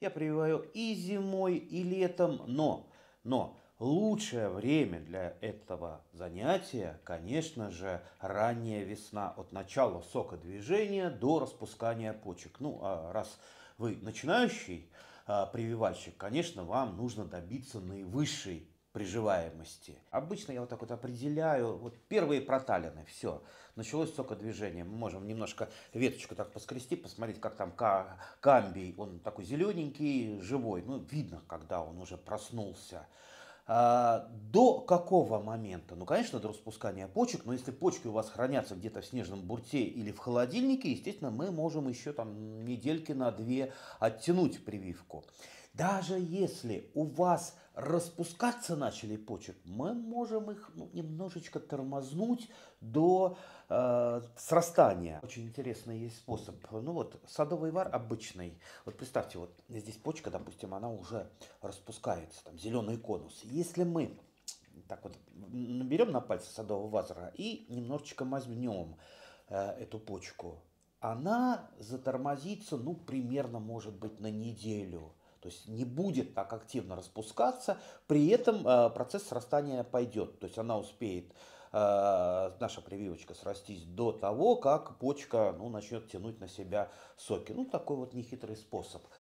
Я прививаю и зимой, и летом, но, но лучшее время для этого занятия, конечно же, ранняя весна от начала сокодвижения до распускания почек. Ну, а раз вы начинающий, а, прививальщик, конечно, вам нужно добиться наивысшей приживаемости. Обычно я вот так вот определяю, вот первые проталины, все. Началось только движение. мы можем немножко веточку так поскрести, посмотреть, как там камбий, он такой зелененький, живой, ну, видно, когда он уже проснулся. А, до какого момента? Ну, конечно, до распускания почек, но если почки у вас хранятся где-то в снежном бурте или в холодильнике, естественно, мы можем еще там недельки на две оттянуть прививку. Даже если у вас распускаться начали почек, мы можем их ну, немножечко тормознуть до э, срастания. Очень интересный есть способ. Ну вот, садовый вар обычный. Вот представьте, вот здесь почка, допустим, она уже распускается, там зеленый конус. Если мы так вот берем на пальцы садового вазера и немножечко мазнем э, эту почку, она затормозится, ну, примерно, может быть, на неделю – то есть не будет так активно распускаться, при этом э, процесс срастания пойдет. То есть она успеет, э, наша прививочка срастись до того, как почка ну, начнет тянуть на себя соки. Ну, такой вот нехитрый способ.